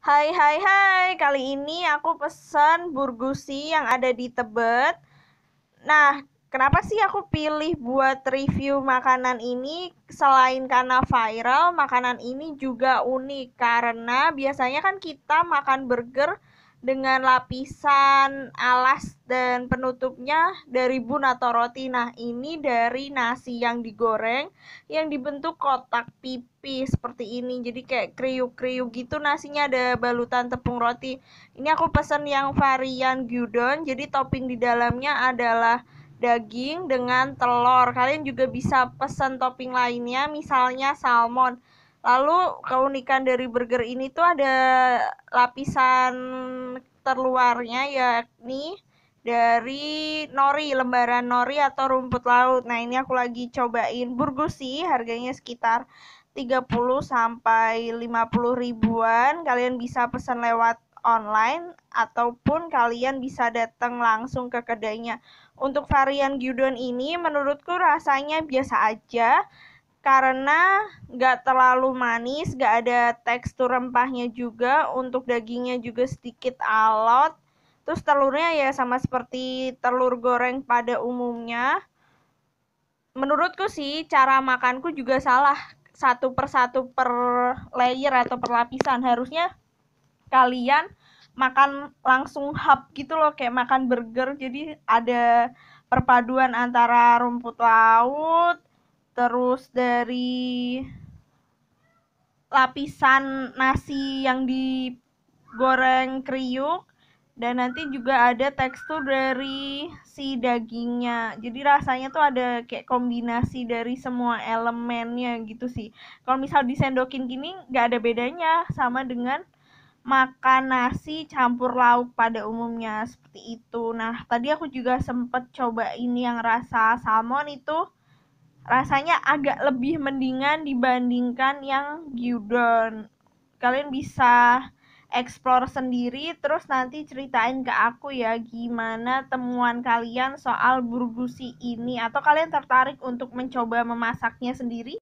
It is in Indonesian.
Hai hai hai, kali ini aku pesan burgusi yang ada di Tebet. Nah, kenapa sih aku pilih buat review makanan ini? Selain karena viral, makanan ini juga unik karena biasanya kan kita makan burger dengan lapisan alas dan penutupnya dari bun atau roti. Nah, ini dari nasi yang digoreng yang dibentuk kotak pipi seperti ini. Jadi kayak kriuk-kriuk gitu nasinya ada balutan tepung roti. Ini aku pesan yang varian gyudon. Jadi topping di dalamnya adalah daging dengan telur. Kalian juga bisa pesan topping lainnya misalnya salmon. Lalu keunikan dari burger ini tuh ada lapisan terluarnya yakni dari nori, lembaran nori atau rumput laut. Nah, ini aku lagi cobain burgusi, harganya sekitar 30 sampai 50 ribuan. Kalian bisa pesan lewat online ataupun kalian bisa datang langsung ke kedainya. Untuk varian gyudon ini menurutku rasanya biasa aja, karena nggak terlalu manis, nggak ada tekstur rempahnya juga, untuk dagingnya juga sedikit alot. Terus telurnya ya sama seperti telur goreng pada umumnya. Menurutku sih cara makanku juga salah satu persatu per layer atau per lapisan. Harusnya kalian makan langsung hub gitu loh kayak makan burger. Jadi ada perpaduan antara rumput laut, terus dari lapisan nasi yang digoreng kriuk dan nanti juga ada tekstur dari si dagingnya jadi rasanya tuh ada kayak kombinasi dari semua elemennya gitu sih kalau misal disendokin gini nggak ada bedanya sama dengan makan nasi campur lauk pada umumnya seperti itu nah tadi aku juga sempet coba ini yang rasa salmon itu rasanya agak lebih mendingan dibandingkan yang gyudon kalian bisa explore sendiri terus nanti ceritain ke aku ya gimana temuan kalian soal burgusi ini atau kalian tertarik untuk mencoba memasaknya sendiri